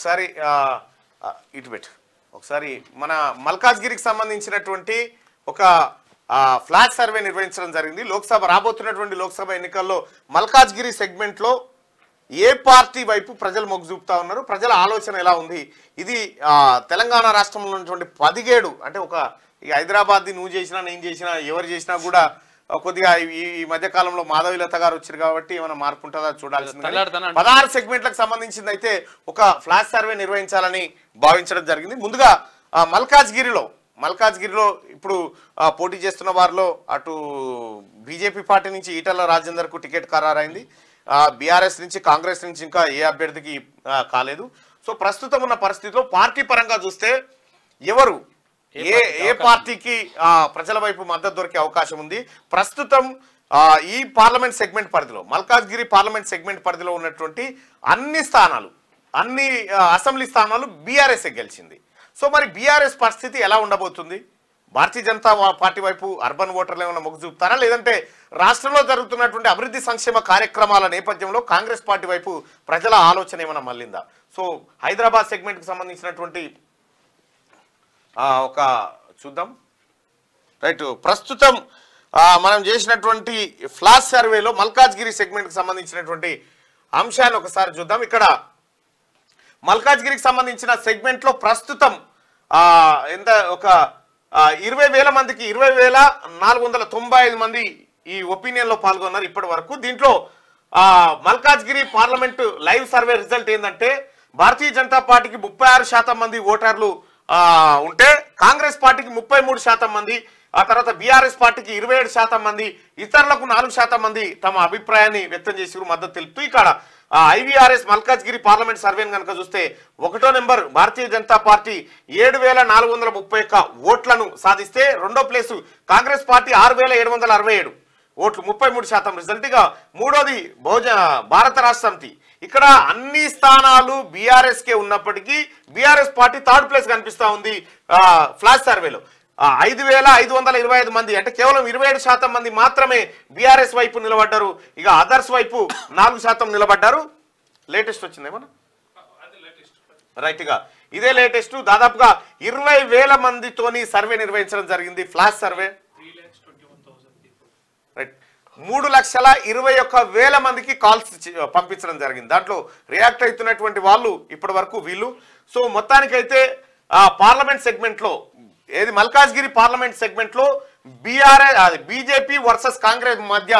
ఒకసారి ఇటు పెట్టు ఒకసారి మన మల్కాజ్గిరికి సంబంధించినటువంటి ఒక ఫ్లాట్ సర్వే నిర్వహించడం జరిగింది లోక్సభ రాబోతున్నటువంటి లోక్సభ ఎన్నికల్లో మల్కాజ్గిరి సెగ్మెంట్లో ఏ పార్టీ వైపు ప్రజలు మొగ్గు చూపుతా ఉన్నారు ప్రజల ఆలోచన ఎలా ఉంది ఇది తెలంగాణ రాష్ట్రంలో ఉన్నటువంటి పదిహేడు అంటే ఒక హైదరాబాద్ది నువ్వు చేసినా నేను చేసినా ఎవరు చేసినా కూడా కొద్దిగా ఈ మధ్య కాలంలో లత గారు వచ్చారు కాబట్టి ఏమైనా మార్పు ఉంటుందా చూడాల్సింది పదహారు సెగ్మెంట్లకు సంబంధించింది అయితే ఒక ఫ్లాష్ సర్వే నిర్వహించాలని భావించడం జరిగింది ముందుగా మల్కాజ్గిరిలో మల్కాజ్గిరిలో ఇప్పుడు పోటీ చేస్తున్న వారిలో అటు బీజేపీ పార్టీ నుంచి ఈటల రాజేందర్కు టికెట్ ఖరారైంది బీఆర్ఎస్ నుంచి కాంగ్రెస్ నుంచి ఇంకా ఏ అభ్యర్థికి కాలేదు సో ప్రస్తుతం ఉన్న పరిస్థితిలో పార్టీ పరంగా చూస్తే ఎవరు ఏ ఏ పార్టీకి ప్రజల వైపు మద్దతు దొరికే అవకాశం ఉంది ప్రస్తుతం ఈ పార్లమెంట్ సెగ్మెంట్ పరిధిలో మల్కాజ్గిరి పార్లమెంట్ సెగ్మెంట్ పరిధిలో ఉన్నటువంటి అన్ని స్థానాలు అన్ని అసెంబ్లీ స్థానాలు బీఆర్ఎస్ గెలిచింది సో మరి బీఆర్ఎస్ పరిస్థితి ఎలా ఉండబోతుంది భారతీయ జనతా పార్టీ వైపు అర్బన్ ఓటర్లు ఏమైనా మొగ్గు చూపుతారా లేదంటే రాష్ట్రంలో జరుగుతున్నటువంటి అభివృద్ధి సంక్షేమ కార్యక్రమాల నేపథ్యంలో కాంగ్రెస్ పార్టీ వైపు ప్రజల ఆలోచన ఏమైనా మళ్ళిందా సో హైదరాబాద్ సెగ్మెంట్కి సంబంధించినటువంటి ఒక చూద్దాం రైట్ ప్రస్తుతం మనం చేసినటువంటి ఫ్లాష్ సర్వేలో మల్కాజ్గిరి సెగ్మెంట్కి సంబంధించినటువంటి అంశాన్ని ఒకసారి చూద్దాం ఇక్కడ మల్కాజ్గిరికి సంబంధించిన సెగ్మెంట్లో ప్రస్తుతం ఎంత ఒక ఇరవై వేల మందికి ఇరవై వేల నాలుగు వందల తొంభై ఐదు మంది ఈ ఒపీనియన్లో పాల్గొన్నారు ఇప్పటి వరకు దీంట్లో Malkajgiri parliament live survey result ఏంటంటే భారతీయ జనతా పార్టీకి ముప్పై మంది ఓటర్లు ఉంటే కాంగ్రెస్ పార్టీకి ముప్పై మూడు శాతం మంది ఆ తర్వాత బీఆర్ఎస్ పార్టీకి ఇరవై ఏడు శాతం మంది ఇతరులకు నాలుగు శాతం మంది తమ అభిప్రాయాన్ని వ్యక్తం చేసి మద్దతు తెలుపుతూ ఇక్కడ ఐవీఆర్ఎస్ మల్కాజ్గిరి పార్లమెంట్ సర్వేను కనుక చూస్తే ఒకటో నెంబర్ భారతీయ జనతా పార్టీ ఏడు వేల నాలుగు వందల ముప్పై ఒక్క ఓట్లను సాధిస్తే రెండో ప్లేసు కాంగ్రెస్ పార్టీ ఆరు వేల ఏడు వందల అరవై ఏడు ఓట్లు ముప్పై మూడు శాతం రిజల్ట్గా మూడోది బహుజ భారత రాష్ట్ర సమితి ఇక్కడ అన్ని స్థానాలు బీఆర్ఎస్కే ఉన్నప్పటికీ బీఆర్ఎస్ పార్టీ థర్డ్ ప్లేస్ కనిపిస్తూ ఉంది ఫ్లాష్ సర్వేలో ఐదు వేల ఐదు వందల ఇరవై ఐదు మంది అంటే కేవలం ఇరవై ఏడు శాతం మంది మాత్రమే బీఆర్ఎస్ వైపు నిలబడ్డారు ఇక అదర్స్ వైపు నాలుగు శాతం నిలబడ్డారు లేటెస్ట్ వచ్చిందేమన్నా రైట్గా ఇదే లేటెస్ట్ దాదాపుగా ఇరవై వేల మందితోని సర్వే నిర్వహించడం జరిగింది ఫ్లాష్ సర్వే రైట్ మూడు లక్షల ఇరవై ఒక్క వేల మందికి కాల్స్ పంపించడం జరిగింది దాంట్లో రియాక్ట్ అవుతున్నటువంటి వాళ్ళు ఇప్పటి వరకు వీళ్ళు సో మొత్తానికైతే పార్లమెంట్ సెగ్మెంట్లో ఏది మల్కాజ్గిరి పార్లమెంట్ సెగ్మెంట్లో బీఆర్ఏ అది బీజేపీ వర్సెస్ కాంగ్రెస్ మధ్య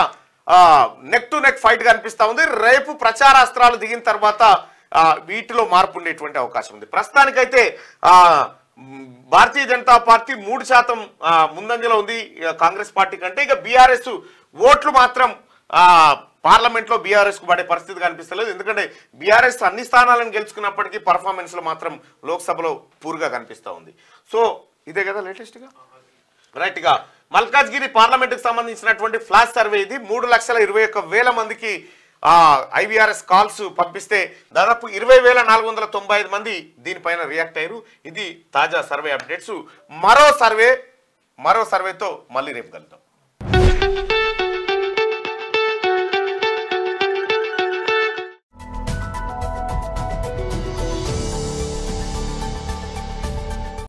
నెక్ టు నెక్ ఫైట్ కనిపిస్తూ ఉంది రేపు ప్రచారాస్త్రాలు దిగిన తర్వాత వీటిలో మార్పు ఉండేటువంటి అవకాశం ఉంది ప్రస్తుతానికైతే భారతీయ జనతా పార్టీ మూడు శాతం ముందంజలో ఉంది కాంగ్రెస్ పార్టీ కంటే ఇక బీఆర్ఎస్ ఓట్లు మాత్రం పార్లమెంట్లో బీఆర్ఎస్కు పడే పరిస్థితి కనిపిస్తలేదు ఎందుకంటే బీఆర్ఎస్ అన్ని స్థానాలను గెలుచుకున్నప్పటికీ పర్ఫార్మెన్స్లో మాత్రం లోక్సభలో పూర్గా కనిపిస్తూ ఉంది సో ఇదే కదా లేటెస్ట్గా రైట్గా మల్కాజ్గిరి పార్లమెంటుకు సంబంధించినటువంటి ఫ్లాష్ సర్వే ఇది మూడు లక్షల ఇరవై ఒక్క వేల మందికి ఐవీఆర్ఎస్ కాల్స్ పంపిస్తే దాదాపు ఇరవై వేల నాలుగు వందల తొంభై ఐదు మంది దీనిపైన రియాక్ట్ అయ్యారు ఇది తాజా సర్వే అప్డేట్స్ మరో సర్వే మరో సర్వేతో మళ్ళీ రేపు కలుద్దాం